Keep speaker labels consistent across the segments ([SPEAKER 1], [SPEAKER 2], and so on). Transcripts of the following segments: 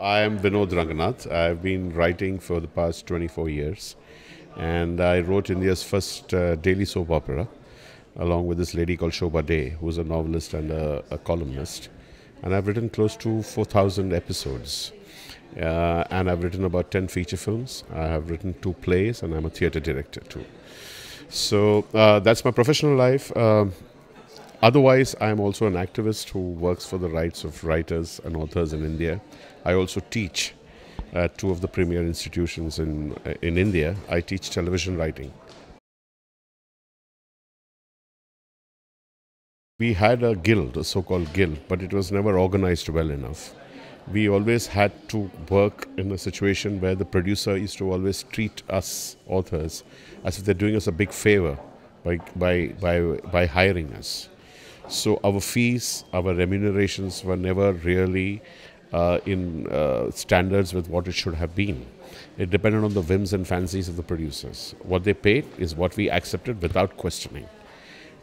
[SPEAKER 1] I am Vinod Ranganath. I've been writing for the past 24 years, and I wrote India's first uh, daily soap opera, along with this lady called Shobha Day, who's a novelist and a, a columnist. And I've written close to 4,000 episodes, uh, and I've written about 10 feature films. I have written two plays, and I'm a theatre director too. So uh, that's my professional life. Um, Otherwise, I am also an activist who works for the rights of writers and authors in India. I also teach at uh, two of the premier institutions in, uh, in India. I teach television writing. We had a guild, a so called guild, but it was never organized well enough. We always had to work in a situation where the producer used to always treat us authors as if they're doing us a big favor by, by, by, by hiring us. So our fees, our remunerations were never really uh, in uh, standards with what it should have been. It depended on the whims and fancies of the producers. What they paid is what we accepted without questioning.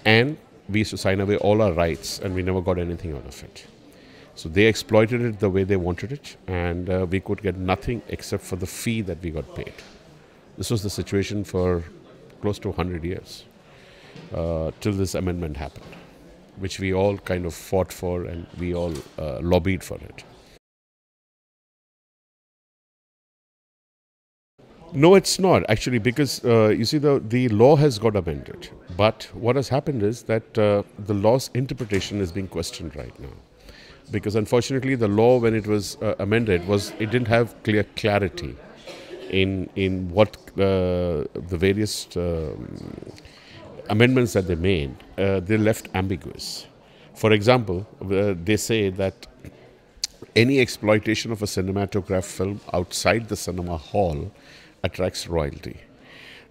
[SPEAKER 1] And we used to sign away all our rights and we never got anything out of it. So they exploited it the way they wanted it and uh, we could get nothing except for the fee that we got paid. This was the situation for close to 100 years uh, till this amendment happened which we all kind of fought for and we all uh, lobbied for it. No, it's not actually because uh, you see the the law has got amended. But what has happened is that uh, the law's interpretation is being questioned right now, because unfortunately the law when it was uh, amended was it didn't have clear clarity in in what uh, the various. Um, amendments that they made, uh, they left ambiguous. For example, uh, they say that any exploitation of a cinematograph film outside the cinema hall attracts royalty.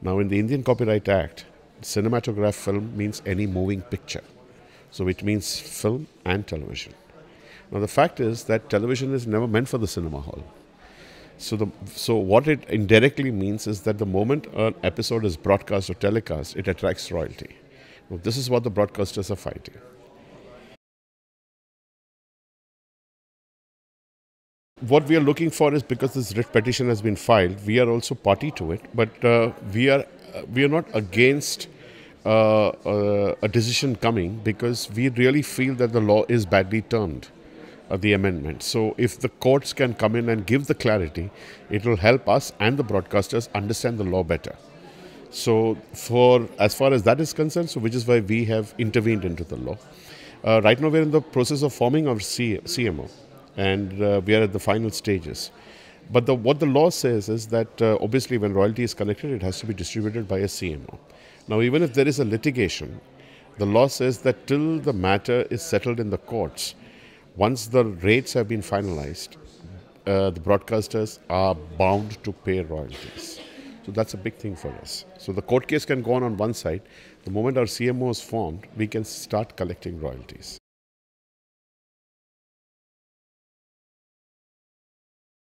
[SPEAKER 1] Now, in the Indian Copyright Act, cinematograph film means any moving picture. So it means film and television. Now, the fact is that television is never meant for the cinema hall. So the so what it indirectly means is that the moment an episode is broadcast or telecast, it attracts royalty. this is what the broadcasters are fighting. What we are looking for is because this writ petition has been filed, we are also party to it, but uh, we are uh, we are not against uh, uh, a decision coming because we really feel that the law is badly turned uh, the amendment. So, if the courts can come in and give the clarity, it will help us and the broadcasters understand the law better. So, for as far as that is concerned, so which is why we have intervened into the law. Uh, right now, we're in the process of forming our C CMO, and uh, we are at the final stages. But the, what the law says is that uh, obviously, when royalty is collected, it has to be distributed by a CMO. Now, even if there is a litigation, the law says that till the matter is settled in the courts, once the rates have been finalized, uh, the broadcasters are bound to pay royalties. So that's a big thing for us. So the court case can go on on one side. The moment our CMO is formed, we can start collecting royalties.